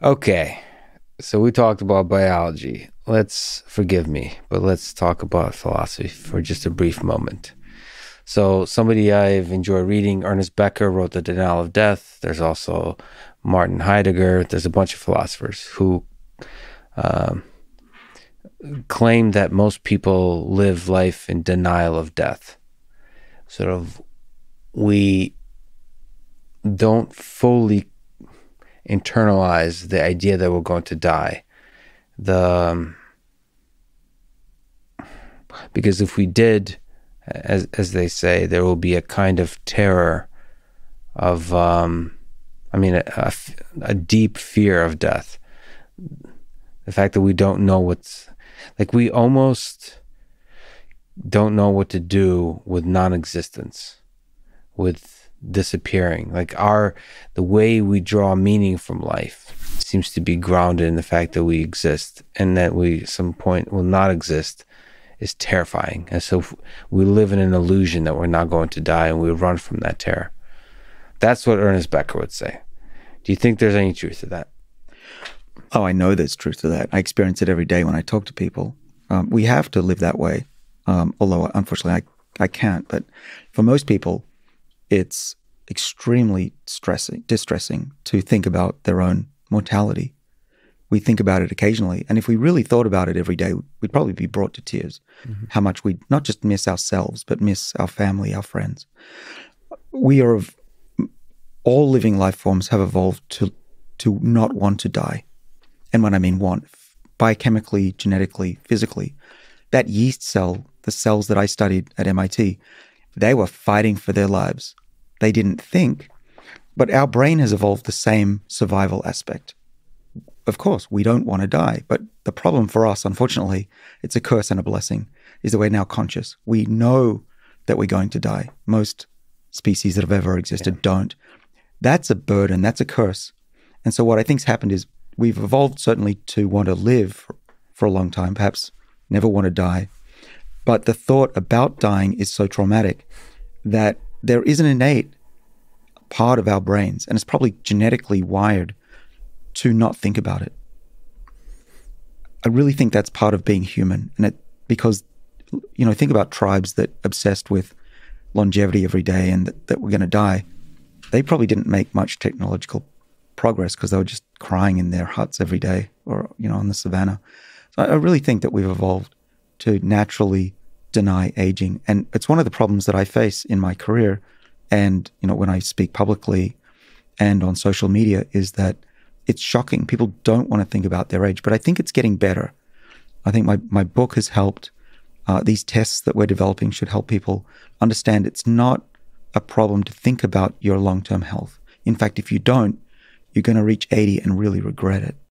Okay, so we talked about biology. Let's forgive me, but let's talk about philosophy for just a brief moment. So, somebody I've enjoyed reading, Ernest Becker, wrote The Denial of Death. There's also Martin Heidegger. There's a bunch of philosophers who um, claim that most people live life in denial of death. Sort of, we don't fully internalize the idea that we're going to die. The um, because if we did, as as they say, there will be a kind of terror of, um, I mean, a, a, a deep fear of death. The fact that we don't know what's like we almost don't know what to do with non-existence, with disappearing. Like our the way we draw meaning from life seems to be grounded in the fact that we exist and that we at some point will not exist is terrifying. And so we live in an illusion that we're not going to die and we run from that terror. That's what Ernest Becker would say. Do you think there's any truth to that? Oh, I know there's truth to that. I experience it every day when I talk to people. Um, we have to live that way, um, although unfortunately I, I can't. But for most people, it's extremely stressing, distressing to think about their own mortality. We think about it occasionally, and if we really thought about it every day, we'd probably be brought to tears. Mm-hmm. How much we not just miss ourselves, but miss our family, our friends. We are of all living life forms have evolved to to not want to die, and when I mean want, biochemically, genetically, physically, that yeast cell, the cells that I studied at MIT, they were fighting for their lives. They didn't think, but our brain has evolved the same survival aspect. Of course, we don't want to die, but the problem for us, unfortunately, it's a curse and a blessing, is that we're now conscious. We know that we're going to die. Most species that have ever existed yeah. don't. That's a burden, that's a curse. And so, what I think's happened is we've evolved certainly to want to live for a long time, perhaps never want to die, but the thought about dying is so traumatic that there is an innate part of our brains, and it's probably genetically wired to not think about it. I really think that's part of being human, and it because you know think about tribes that obsessed with longevity every day and that, that we're going to die. They probably didn't make much technological progress because they were just crying in their huts every day or you know on the savannah. So I, I really think that we've evolved to naturally deny aging. And it's one of the problems that I face in my career and, you know, when I speak publicly and on social media is that it's shocking. People don't want to think about their age, but I think it's getting better. I think my, my book has helped. Uh, these tests that we're developing should help people understand it's not a problem to think about your long term health. In fact, if you don't, you're going to reach 80 and really regret it.